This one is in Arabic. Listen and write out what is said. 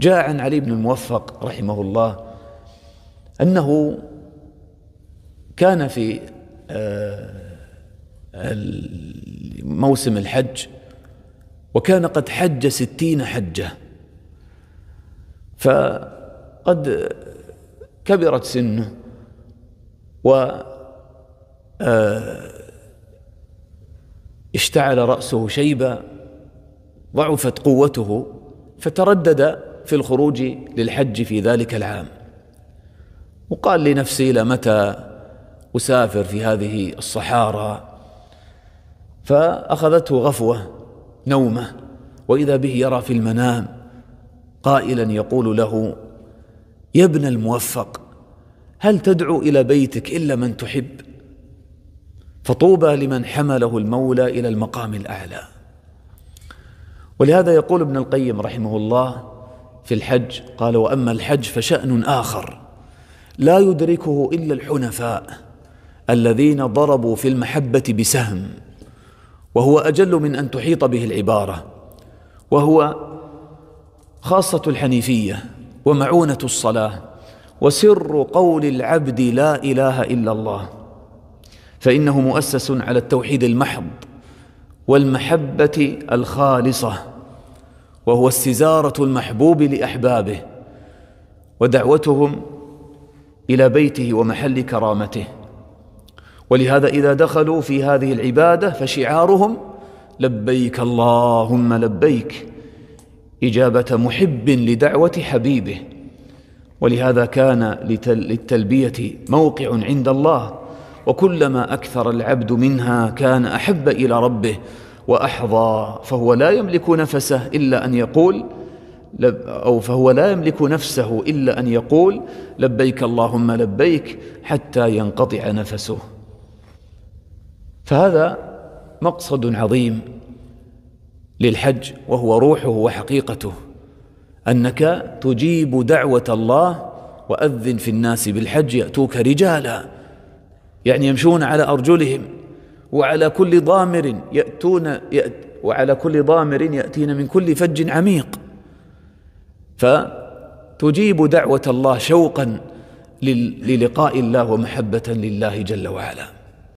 جاء عن علي بن الموفق رحمه الله أنه كان في آه، موسم الحج وكان قد حج ستين حجة فقد كبرت سنه و آه، اشتعل رأسه شيبة ضعفت قوته فتردد في الخروج للحج في ذلك العام وقال لنفسي الى متى اسافر في هذه الصحارى فاخذته غفوه نومه واذا به يرى في المنام قائلا يقول له يا ابن الموفق هل تدعو الى بيتك الا من تحب فطوبى لمن حمله المولى الى المقام الاعلى ولهذا يقول ابن القيم رحمه الله في الحج قال واما الحج فشان اخر لا يدركه الا الحنفاء الذين ضربوا في المحبه بسهم وهو اجل من ان تحيط به العباره وهو خاصه الحنيفيه ومعونه الصلاه وسر قول العبد لا اله الا الله فانه مؤسس على التوحيد المحض والمحبه الخالصه وهو استزاره المحبوب لاحبابه ودعوتهم الى بيته ومحل كرامته ولهذا اذا دخلوا في هذه العباده فشعارهم لبيك اللهم لبيك اجابه محب لدعوه حبيبه ولهذا كان للتلبيه موقع عند الله وكلما اكثر العبد منها كان احب الى ربه وأحظى فهو لا يملك نفسه إلا أن يقول أو فهو لا يملك نفسه إلا أن يقول لبيك اللهم لبيك حتى ينقطع نفسه فهذا مقصد عظيم للحج وهو روحه وحقيقته أنك تجيب دعوة الله وأذن في الناس بالحج يأتوك رجالا يعني يمشون على أرجلهم وعلى كل ضامر يأتون يأت وعلى كل ضامر يأتين من كل فج عميق فتجيب دعوة الله شوقا للقاء الله ومحبة لله جل وعلا